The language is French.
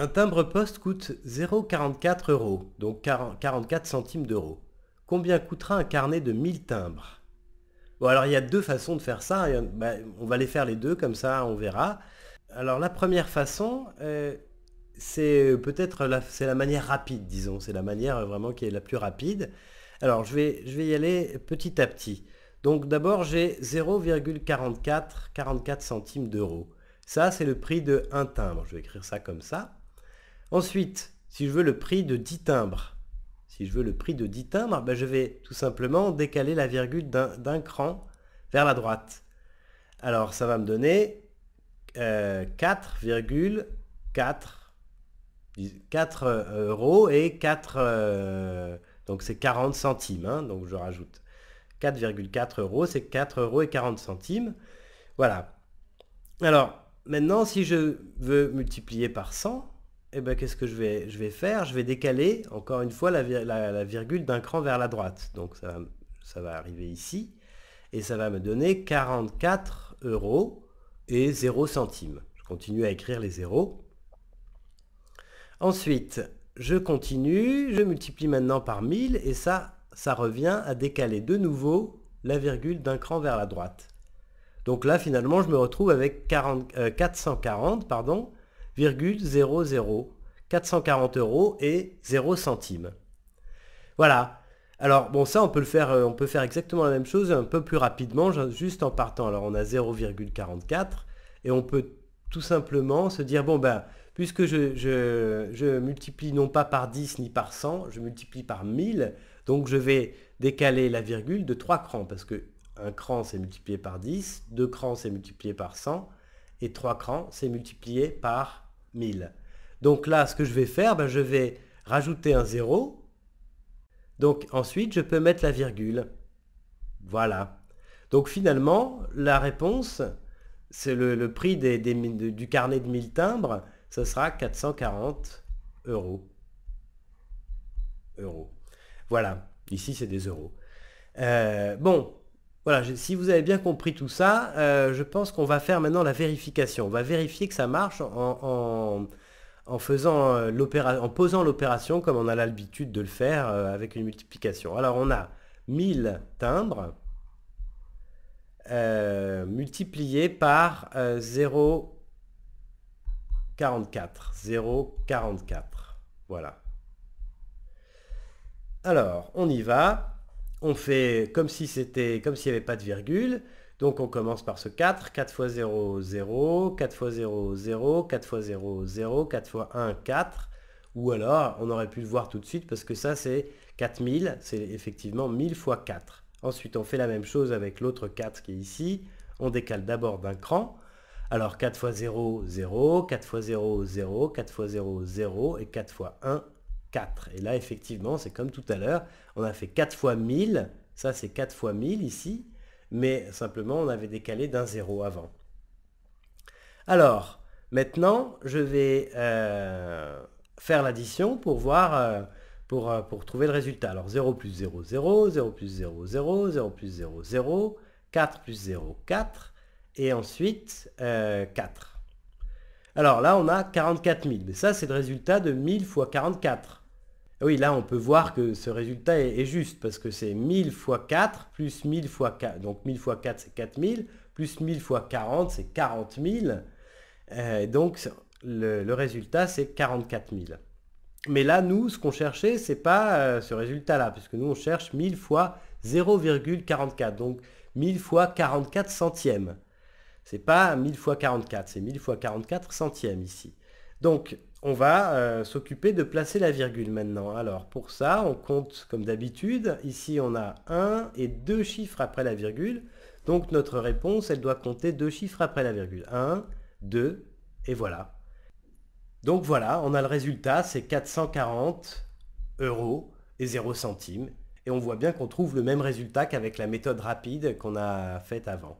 Un timbre-poste coûte 0,44 euros, donc 44 centimes d'euros. Combien coûtera un carnet de 1000 timbres Bon, alors il y a deux façons de faire ça. Bah, on va les faire les deux, comme ça on verra. Alors la première façon, euh, c'est peut-être la, c'est la manière rapide, disons. C'est la manière vraiment qui est la plus rapide. Alors je vais, je vais y aller petit à petit. Donc d'abord j'ai 0,44 44 centimes d'euros. Ça c'est le prix de un timbre. Je vais écrire ça comme ça. Ensuite, si je veux le prix de 10 timbres, si je veux le prix de 10 timbres, ben, je vais tout simplement décaler la virgule d'un cran vers la droite. Alors ça va me donner 4,4 euh, euh, euros et 4... Euh, donc c'est 40 centimes, hein, donc je rajoute. 4,4 euros, c'est 4 euros et 40 centimes. Voilà. Alors, maintenant, si je veux multiplier par 100, et eh ben, qu'est-ce que je vais, faire Je vais décaler, encore une fois, la, virgule d'un cran vers la droite. Donc ça, va arriver ici, et ça va me donner 44 euros et 0 centimes. Je continue à écrire les zéros. Ensuite, je continue, je multiplie maintenant par 1000, et ça, ça revient à décaler de nouveau la virgule d'un cran vers la droite. Donc là, finalement, je me retrouve avec 440, euh, pardon, 440 euros et 0 centimes. Voilà. Alors bon ça on peut le faire, euh, on peut faire exactement la même chose un peu plus rapidement juste en partant. Alors on a 0,44 et on peut tout simplement se dire bon ben puisque je, je, multiplie non pas par 10 ni par 100, je multiplie par 1000 donc je vais décaler la virgule de 3 crans parce que un cran c'est multiplié par 10, deux crans c'est multiplié par 100 et trois crans c'est multiplié par donc là, ce que je vais faire, ben, je vais rajouter un 0. Donc ensuite, je peux mettre la virgule. Voilà. Donc finalement, la réponse, c'est le, prix du carnet de 1000 timbres, ce sera 440 euros. euros. Voilà, ici c'est des euros. Euh, bon, voilà, si vous avez bien compris tout ça, euh, je pense qu'on va faire maintenant la vérification. On va vérifier que ça marche en, en, en euh, en posant l'opération comme on a l'habitude de le faire euh, avec une multiplication. Alors on a 1000 timbres euh, par 0,44. 0,44. Voilà. Alors, on y va on fait comme si c'était comme s'il n'y avait pas de virgule. Donc on commence par ce 4, 4 x 0, 0, 4 x 0, 0, 4 x 0, 0, 4 x 1, 4. Ou alors, on aurait pu le voir tout de suite parce que ça c'est 4000, c'est effectivement 1000 x 4. Ensuite, on fait la même chose avec l'autre 4 qui est ici. On décale d'abord d'un cran. Alors 4 x 0, 0, 4 x 0, 0, 4 x 0, 0 et 4 x 1, et là, effectivement, c'est comme tout à l'heure, on a fait 4 fois 1000, ça c'est 4 fois 1000 ici, mais simplement on avait décalé d'un 0 avant. Alors, maintenant, je vais euh, faire l'addition pour voir, euh, euh, pour trouver le résultat. Alors 0 plus 0, 0, 0 plus 0, 0, 0 plus 0, 0, 4 plus 0, 4, et ensuite 4. Alors là, on a 44 000. Mais ça, c'est le résultat de 1000 fois 44. Oui, là, on peut voir que ce résultat est, juste, parce que c'est 1000 fois 4 plus 1000 fois 4. Donc 1000 fois 4, c'est 4000, plus 1000 fois 40, c'est 40 000. Euh, donc le, résultat, c'est 44 000. Mais là, nous, ce qu'on cherchait, ce n'est pas euh, ce résultat-là, puisque nous, on cherche 1000 fois 0,44, donc 1000 fois 44 centièmes. C'est pas 1000 fois 44, c'est 1000 fois 44 centièmes ici. Donc, on va euh, s'occuper de placer la virgule maintenant. Alors, pour ça, on compte comme d'habitude. Ici, on a 1 et 2 chiffres après la virgule. Donc, notre réponse, elle doit compter 2 chiffres après la virgule. 1, 2, et voilà. Donc voilà, on a le résultat, c'est 440 euros et 0 centimes. Et on voit bien qu'on trouve le même résultat qu'avec la méthode rapide qu'on a faite avant.